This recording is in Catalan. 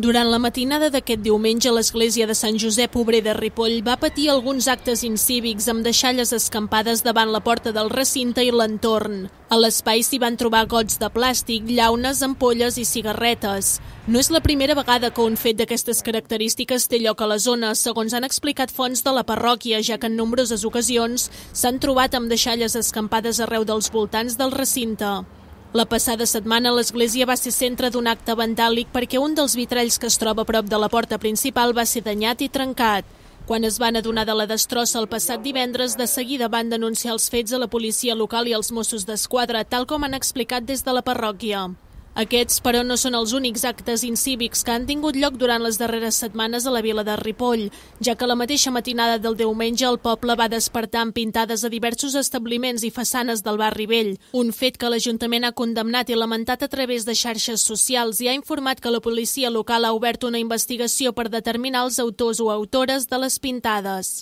Durant la matinada d'aquest diumenge, l'església de Sant Josep Obrer de Ripoll va patir alguns actes incívics amb deixalles escampades davant la porta del recinte i l'entorn. A l'espai s'hi van trobar gots de plàstic, llaunes, ampolles i cigarretes. No és la primera vegada que un fet d'aquestes característiques té lloc a la zona, segons han explicat fonts de la parròquia, ja que en nombroses ocasions s'han trobat amb deixalles escampades arreu dels voltants del recinte. La passada setmana l'església va ser centre d'un acte vandàlic perquè un dels vitralls que es troba a prop de la porta principal va ser danyat i trencat. Quan es van adonar de la destrossa el passat divendres, de seguida van denunciar els fets a la policia local i als Mossos d'Esquadra, tal com han explicat des de la parròquia. Aquests, però, no són els únics actes incívics que han tingut lloc durant les darreres setmanes a la vila de Ripoll, ja que la mateixa matinada del diumenge el poble va despertar amb pintades a diversos establiments i façanes del barri vell, un fet que l'Ajuntament ha condemnat i lamentat a través de xarxes socials i ha informat que la policia local ha obert una investigació per determinar els autors o autores de les pintades.